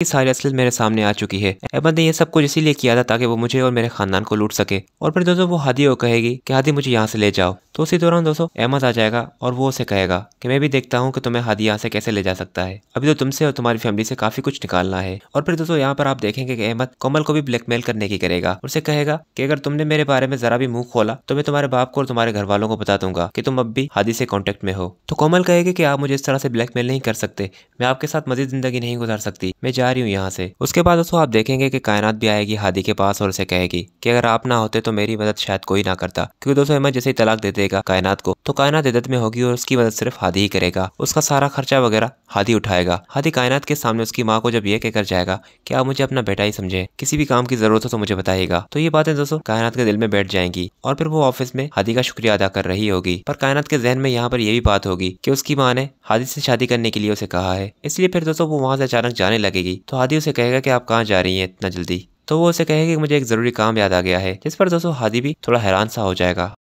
की सारी असल मेरे सामने आ चुकी है अहमद ने यह सब कुछ इसीलिए किया था ताकि वो मुझे और मेरे खानदान को लूट सके और फिर दोस्तों वो हादी को कहेगी कि हादी मुझे यहाँ से ले जाओ तो उसी दौरान दोस्तों अहमद आ जाएगा और वो उसे कहेगा कि मैं भी देखता हूँ कि तुम्हें हादी यहाँ से कैसे ले जा सकता है अभी तो तुमसे और तुम्हारी फैमिली से काफी कुछ निकालना है और फिर दोस्तों यहाँ पर आप देखेंगे कि अहमद कमल को भी ब्लैकमेल करने की करेगा उसे कहेगा कि अगर तुमने मेरे बारे में जरा भी मुंह खोला तो मैं तुम्हारे बाप को और तुम्हारे घर वालों को बता दूंगा कि तुम अब भी हादी से कॉन्टेक्ट में हो तो कोमल कहेगी कि आप मुझे इस तरह से ब्लैकमेल नहीं कर सकते मैं आपके साथ मजीद जिंदगी नहीं गुजार सकती मैं जा जा रही हूँ यहाँ से उसके बाद दोस्तों आप देखेंगे कि कायनात भी आएगी हादी के पास और उसे कहेगी कि अगर आप ना होते तो मेरी मदद शायद कोई ना करता क्योंकि दोस्तों अहमद जैसे ही तलाक दे देगा कायनात को तो कायनात इदत में होगी और उसकी मदद सिर्फ हादी ही करेगा उसका सारा खर्चा वगैरह हादी उठाएगा हादी कायनात के सामने उसकी माँ को जब ये कहकर जाएगा कि आप मुझे अपना बेटा ही समझे किसी भी काम की जरूरत हो तो मुझे बताएगा तो ये बातें दोस्तों कायनात के दिल में बैठ जाएंगी और फिर वो ऑफिस में हादी का शुक्रिया अदा कर रही होगी पर कायनात के जहन में यहाँ पर यह भी बात होगी कि उसकी माँ ने हादी से शादी करने के लिए उसे कहा है इसलिए फिर दोस्तों वो वहाँ से अचानक जाने लगेगी तो हादी उसे कहेगा कि आप कहाँ जा रही हैं इतना जल्दी तो वो उसे कहेगा कि मुझे एक ज़रूरी काम याद आ गया है जिस पर दोस्तों हादी भी थोड़ा हैरान सा हो जाएगा